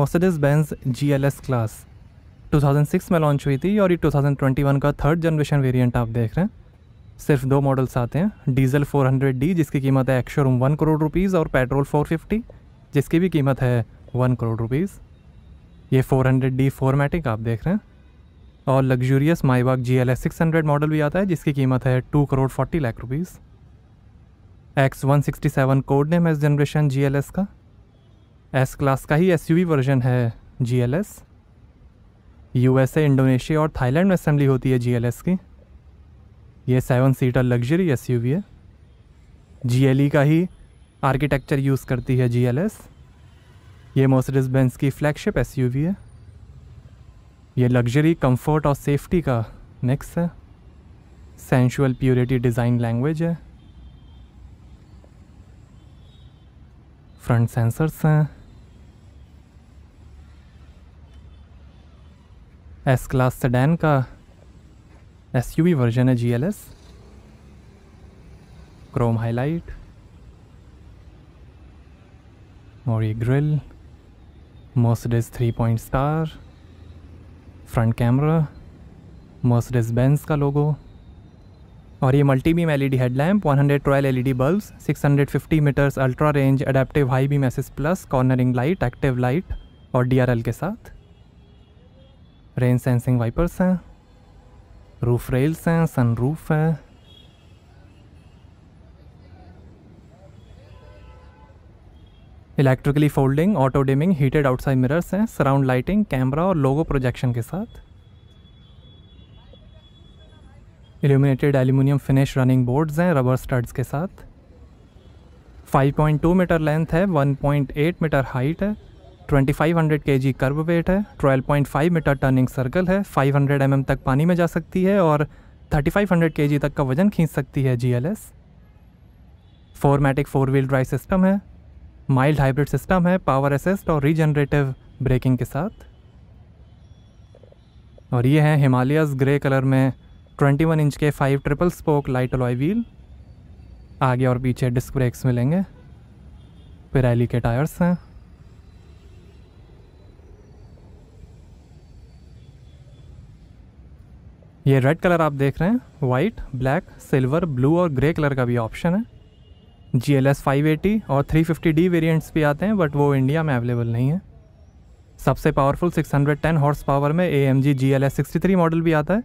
मोसडिस Benz G L S class 2006 में launch हुई थी और ये 2021 का थर्ड जनरेशन वेरिएंट आप देख रहे हैं सिर्फ दो मॉडल्स आते हैं डीजल 400D जिसकी कीमत है एक्शोरूम वन करोड़ रुपीज़ और पेट्रोल 450 जिसकी भी कीमत है वन करोड़ रुपीज़ ये 400D फॉर्मेटिक आप देख रहे हैं और लग्जूरियस बाग जी एल मॉडल भी आता है जिसकी कीमत है two crore forty lakh rupees X one sixty seven code name है इस जनरेशन जी का एस क्लास का ही वी वर्जन है जी एल एस ए इंडोनेशिया और थाईलैंड में असेंबली होती है एस की ये सेवन सीटर लग्जरी वी है ई e का ही आर्किटेक्चर यूज़ करती है जी एल एस ये मोसरिस बेंस की फ्लैगशिप वी है ये लग्जरी कंफर्ट और सेफ्टी का मिक्स है सेंशुअल प्योरिटी डिज़ाइन लैंग्वेज है फ्रंट सेंसर्स हैं एस क्लास सेडान का एस वर्जन है G L S chrome highlight और ये grille Mercedes three point star front camera Mercedes Benz का लोगो और ये multi beam LED headlamp 112 six hundred fifty meters ultra range adaptive high beam assist plus cornering light active light और L के साथ rain sensing wipers हैं roof rails हैं sunroof है electrically folding auto dimming heated outside mirrors हैं surround lighting camera और logo projection के साथ illuminated aluminium finish running boards हैं रबर स्टड्स के साथ 5.2 मीटर लेंथ है 1.8 मीटर हाइट है 2500 kg कर्व वेट है 12.5 मीटर टर्निंग सर्कल है 500 हंड्रेड mm तक पानी में जा सकती है और 3500 kg तक का वजन खींच सकती है G L S matic four wheel drive system है माइल्ड हाइब्रिड सिस्टम है पावर असिस्ट और रीजनरेटिव ब्रेकिंग के साथ और ये है हिमालयस ग्रे कलर में 21 इंच के five triple spoke light alloy wheel आगे और पीछे डिस्क ब्रेक्स मिलेंगे पिराली के टायर्स हैं ये रेड कलर आप देख रहे हैं वाइट ब्लैक सिल्वर ब्लू और ग्रे कलर का भी ऑप्शन है G L S five eighty और थ्री फिफ्टी डी वेरियंट्स भी आते हैं बट वो इंडिया में अवेलेबल नहीं है सबसे powerful six hundred ten horse power में A M G G L S sixty three model भी आता है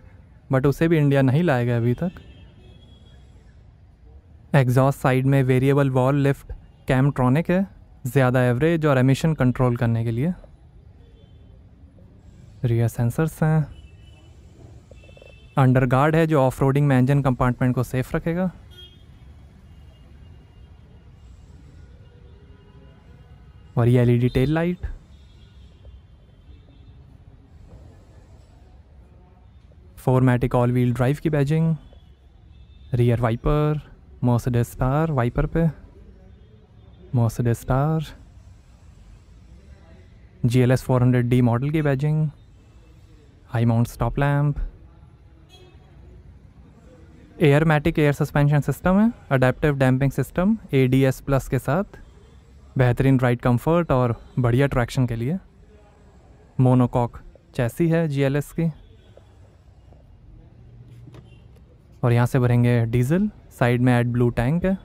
बट उसे भी इंडिया नहीं लाया गया अभी तक एग्जॉस्ट साइड में वेरिएबल वॉल लिफ्ट कैमट्रॉनिक है ज़्यादा एवरेज और एमिशन कंट्रोल करने के लिए रियर सेंसर्स हैं अंडर गार्ड है जो ऑफ रोडिंग में इंजन कंपार्टमेंट को सेफ रखेगा और ये LED tail light फोरमेटिक all wheel drive की badging rear wiper मोसडेस star wiper पे मोसडेस स्टार जी L S four hundred D model की badging high mount stop lamp Airmatic air suspension system है adaptive damping system A D S plus के साथ बेहतरीन ride comfort और बढ़िया traction के लिए मोनोकॉक चैसी है जी एल एस की और यहाँ से भरेंगे डीजल साइड में एड ब्लू टैंक है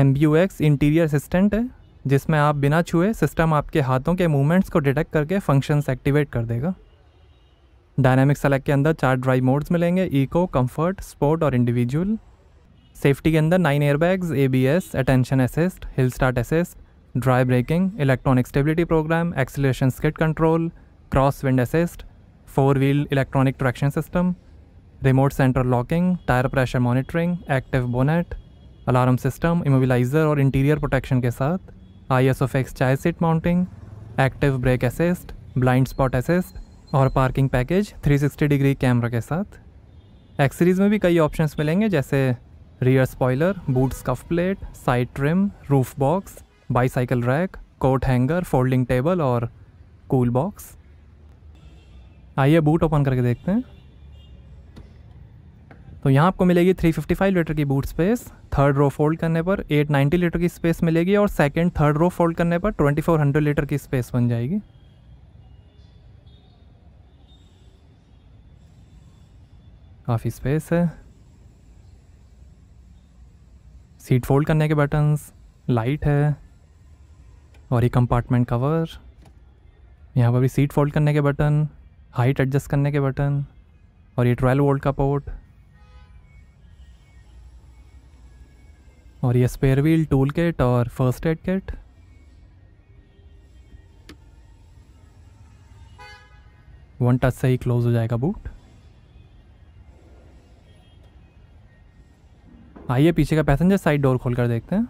M B U X interior assistant है जिसमें आप बिना छुए सिस्टम आपके हाथों के मूवमेंट्स को डिटेक्ट करके फंक्शंस एक्टिवेट कर देगा डायनामिक सेलेक्ट के अंदर चार ड्राइव मोड्स मिलेंगे इको कंफर्ट स्पोर्ट और इंडिविजुअल सेफ्टी के अंदर nine airbags A B S attention assist hill start assist dry braking electronic stability program acceleration skid control cross wind assist four wheel electronic traction system remote centre locking tyre pressure monitoring active bonnet alarm system immobiliser और interior protection के साथ ISOFIX चाय seat mounting active brake assist blind spot assist और parking package 360 degree camera के साथ x series में भी कई ऑप्शंस मिलेंगे जैसे rear spoiler boot scuff plate side trim roof box bicycle rack coat hanger folding table और कूल बॉक्स आइए बूट ओपन करके देखते हैं तो यहाँ आपको मिलेगी 355 लीटर की boot space third row fold करने पर 890 लीटर की स्पेस मिलेगी और सेकंड थर्ड रो फोल्ड करने पर 2400 लीटर की स्पेस बन जाएगी काफ़ी स्पेस है सीट फोल्ड करने के बटन्स लाइट है और ये कंपार्टमेंट कवर यहाँ पर भी सीट फोल्ड करने के बटन हाइट एडजस्ट करने के बटन और ये ट्वेल्व वोल्ट का पोर्ट और ये स्पेयर व्हील टूल किट और first aid kit one touch से ही क्लोज हो जाएगा बूट आइए पीछे का पैसेंजर साइड डोर खोल कर देखते हैं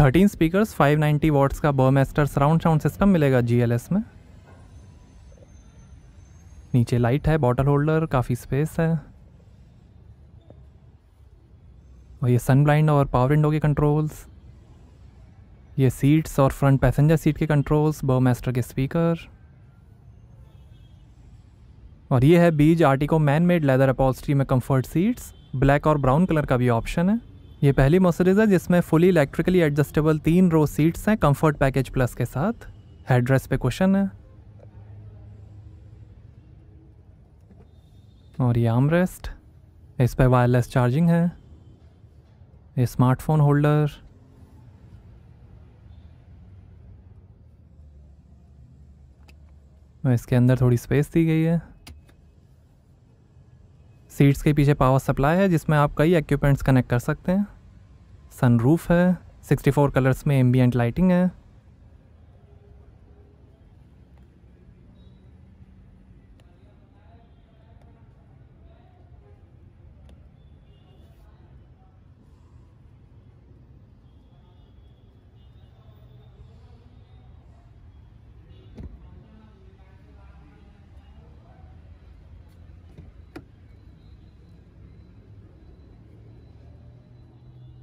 थर्टीन स्पीकर्स 590 वॉट्स का बर्मेस्टर सराउंड साउंड सिस्टम मिलेगा जीएलएस में नीचे लाइट है बॉटल होल्डर काफ़ी स्पेस है और ये सन ब्लाइंड और पावर विंडो के कंट्रोल्स ये सीट्स और फ्रंट पैसेंजर सीट के कंट्रोल्स बो मैस्टर के स्पीकर और ये है beige Artico man made leather upholstery में कंफर्ट सीट्स ब्लैक और ब्राउन कलर का भी ऑप्शन है ये पहली मोसरीज है जिसमें फुली इलेक्ट्रिकली एडजस्टेबल तीन रो सीट्स हैं कंफर्ट पैकेज प्लस के साथ हेड्रेस पे क्वेश्चन है और ये आर्म रेस्ट इस पर वायरलेस चार्जिंग है ये स्मार्टफोन होल्डर इसके अंदर थोड़ी स्पेस दी गई है सीट्स के पीछे पावर सप्लाई है जिसमें आप कई इक्विपमेंट्स कनेक्ट कर सकते हैं सनरूफ है 64 कलर्स में एम्बियंट लाइटिंग है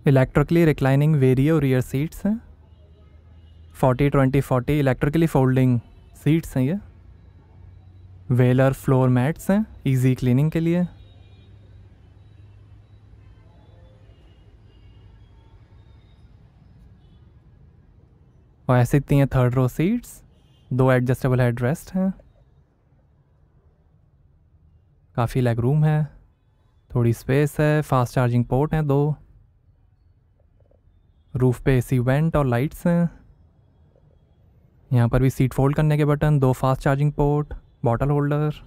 electrically reclining Vario rear seats हैं forty twenty forty electrically folding seats हैं ये वेलर फ्लोर मैट्स हैं इजी क्लीनिंग के लिए और ऐसी इतनी हैं थर्ड रो सीट्स दो एडजस्टेबल हेड रेस्ट हैं काफ़ी लेग रूम है थोड़ी स्पेस है फास्ट चार्जिंग पोर्ट हैं दो रूफ़ पे एसी वेंट और लाइट्स हैं यहाँ पर भी सीट फोल्ड करने के बटन दो fast charging port bottle holder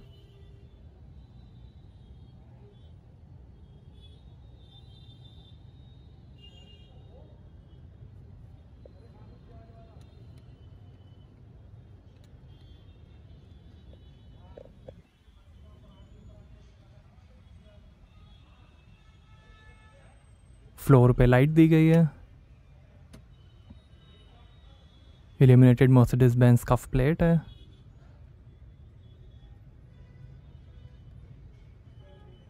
floor पे लाइट दी गई है illuminated Mercedes Benz scuff plate है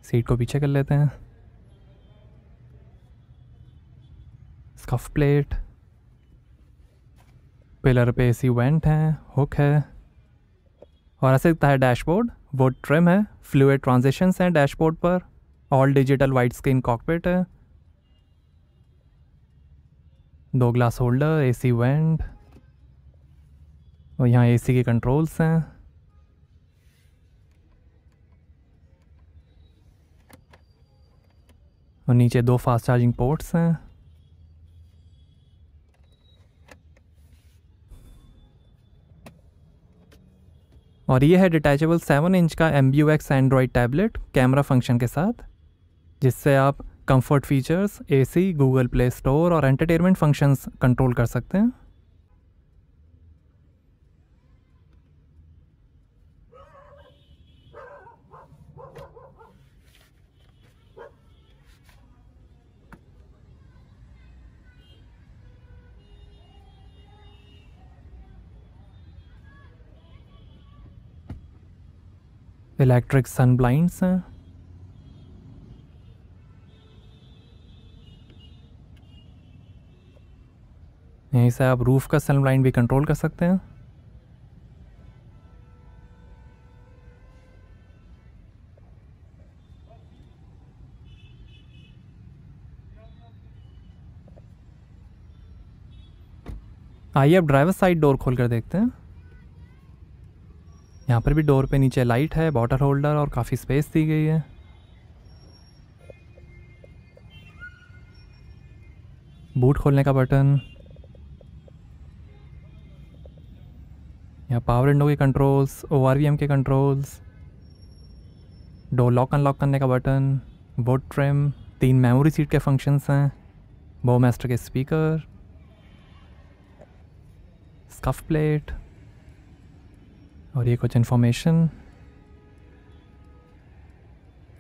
सीट को पीछे कर लेते हैं स्कफ प्लेट पिलर पे एसी वेंट हैं हुक है और ऐसे दिखता है डैशबोर्ड वो ट्रिम है फ्लूड ट्रांजिशंस हैं डैशबोर्ड पर all digital white screen cockpit है दो ग्लास होल्डर एसी वेंट और यहाँ एसी के कंट्रोल्स हैं और नीचे दो फास्ट चार्जिंग पोर्ट्स हैं और ये है डिटैचेबल सेवन इंच का M B X Android tablet camera function के साथ जिससे आप comfort features AC, Google Play Store और एंटरटेनमेंट फंक्शंस कंट्रोल कर सकते हैं इलेक्ट्रिक सन ब्लाइंड्स हैं यहीं से आप रूफ़ का सन ब्लाइंड भी कंट्रोल कर सकते हैं आइए आप ड्राइवर साइड डोर खोल कर देखते हैं यहाँ पर भी डोर पे नीचे लाइट है बॉटल होल्डर और काफ़ी स्पेस दी गई है बूट खोलने का बटन यहाँ पावर विंडो के कंट्रोल्स ओ के कंट्रोल्स डोर लॉक अनलॉक करने का बटन बोट ट्रिम तीन मेमोरी सीट के फंक्शंस हैं बो मैस्टर के स्पीकर स्कफ प्लेट और ये कुछ information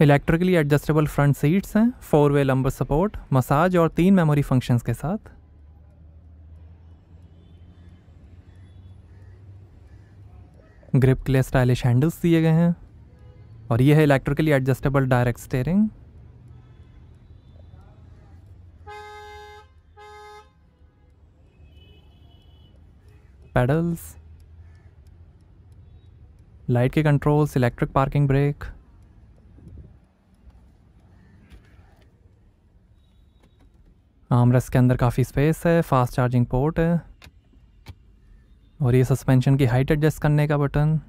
electrically adjustable front seats हैं four way lumbar support massage और तीन मेमोरी फंक्शंस के साथ ग्रिप के लिए स्टाइलिश हैंडल्स दिए गए हैं और यह है electrically adjustable direct steering pedals light के controls electric parking brake armrest के अंदर काफ़ी स्पेस है फास्ट चार्जिंग पोर्ट है और ये सस्पेंशन की हाइट एडजस्ट करने का बटन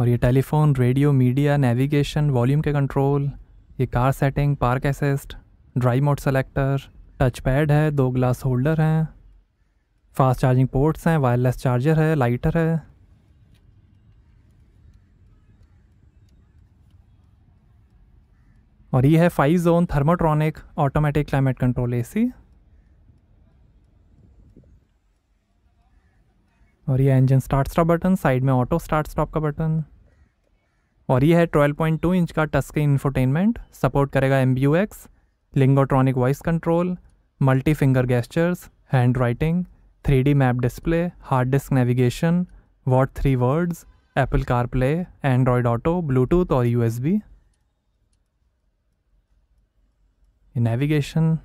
और ये telephone radio media navigation volume के कंट्रोल ये car setting park assist drive mode selector touch pad है दो ग्लास होल्डर हैं फास्ट चार्जिंग पोर्ट्स हैं वायरलेस चार्जर है लाइटर है और ये है five zone Thermotronic automatic climate control AC और ये engine start stop button side में ऑटो स्टार्ट स्टॉप का बटन और ये है 12.2 इंच का टच स्क्रीन सपोर्ट करेगा M B U X Lingotronic voice control multi finger gestures hand writing 3D map display, hard disk navigation, what three words, Apple CarPlay, Android Auto, Bluetooth or USB. In navigation,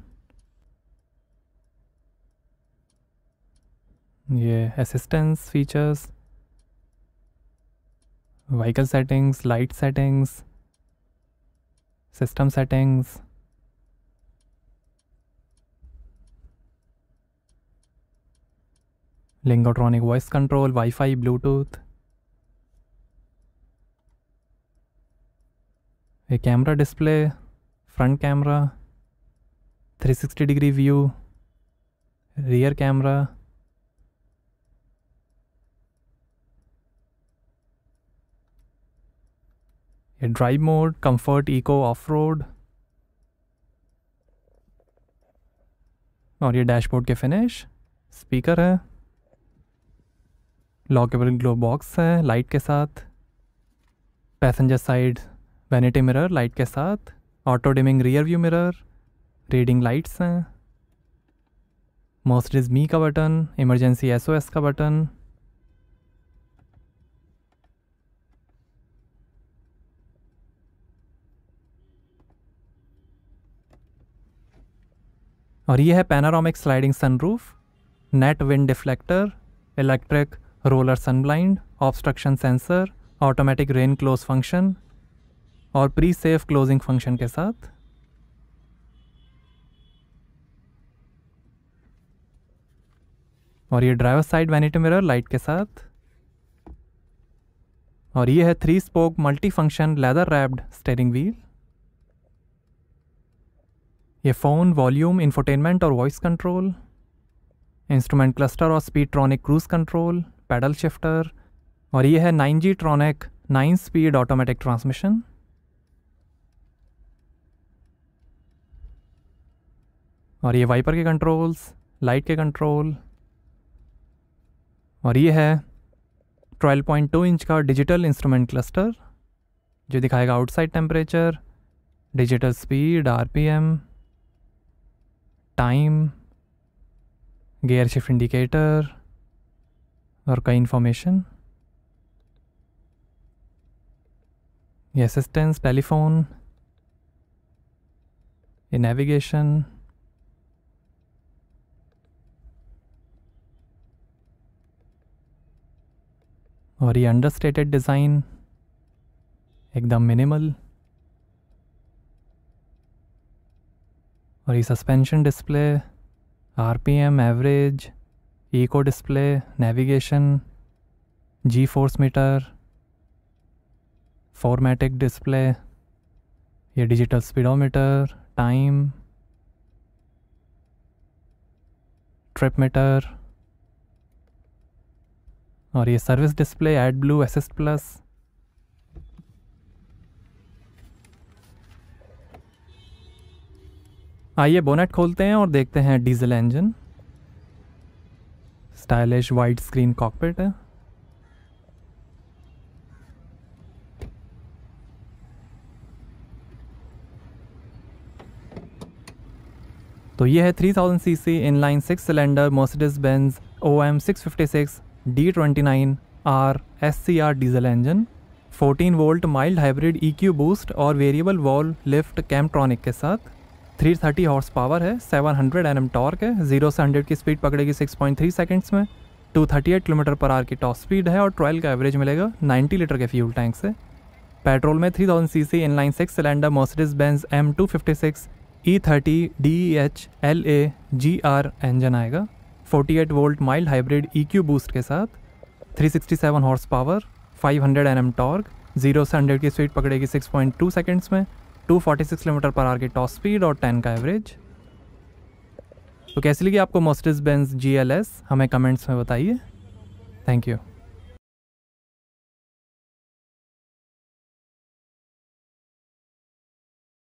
yeah, assistance features, vehicle settings, light settings, system settings, Lingotronic voice control wifi Bluetooth ये camera display front camera 360 degree view rear camera ये drive mode comfort eco off road और ये dashboard के finish speaker है lockable glove box है light के साथ passenger side vanity mirror light के साथ auto dimming rear view mirror reading lights हैं मोस्टिज मी का बटन इमरजेंसी एसओएस का बटन और ये है panoramic sliding sunroof net wind deflector electric roller sunblind obstruction sensor automatic rain close function और pre safe closing function के साथ और ये driver side vanity mirror light के साथ और ये है three spoke multi function leather wrapped steering wheel ये फ़ोन वॉल्यूम इंफोटेनमेंट और वॉइस कंट्रोल इंस्ट्रूमेंट क्लस्टर और Speedtronic cruise control paddle shifter और ये है nine G tronic nine speed automatic transmission और ये वाइपर के कंट्रोल्स लाइट के कंट्रोल और ये है 12.2 इंच का डिजिटल इंस्ट्रूमेंट क्लस्टर जो दिखाएगा outside temperature digital speed RPM time gear shift indicator और कई इन्फॉर्मेशन ये असिस्टेंस टेलीफोन ये नेविगेशन और ये अंडरस्टेटेड डिज़ाइन एकदम मिनिमल और ये suspension display RPM average eco display navigation जी फोर्स मीटर फॉर्मेटिक डिस्प्ले ये digital speedometer time trip meter और ये service display ad blue assist plus आइए बोनेट खोलते हैं और देखते हैं diesel engine stylish white screen cockpit है तो ये है 3000 इन inline six cylinder Mercedes Benz O M six fifty six D twenty nine R S C R diesel engine fourteen volt mild hybrid E Q boost और variable valve lift Camtronic के साथ three thirty horse power है seven hundred N M torque है zero से hundred की speed पकड़ेगी six point three seconds में two thirty eight kilometre per hour की टॉप स्पीड है और ट्वेल्व का एवरेज मिलेगा नाइन्टी लीटर के फ्यूल टैंक से पेट्रोल में three thousand C C in line six cylinder Mercedes Benz M two fifty six E thirty D H L A G R engine आएगा forty eight volt mild hybrid E Q boost के साथ three sixty seven horse power five hundred N M torque zero से hundred की speed पकड़ेगी six point two seconds में 246 kilometre per hour की top speed और 10 का एवरेज तो कैसी लगी आपको मोस्टिस बेंस जी हमें कमेंट्स में बताइए थैंक यू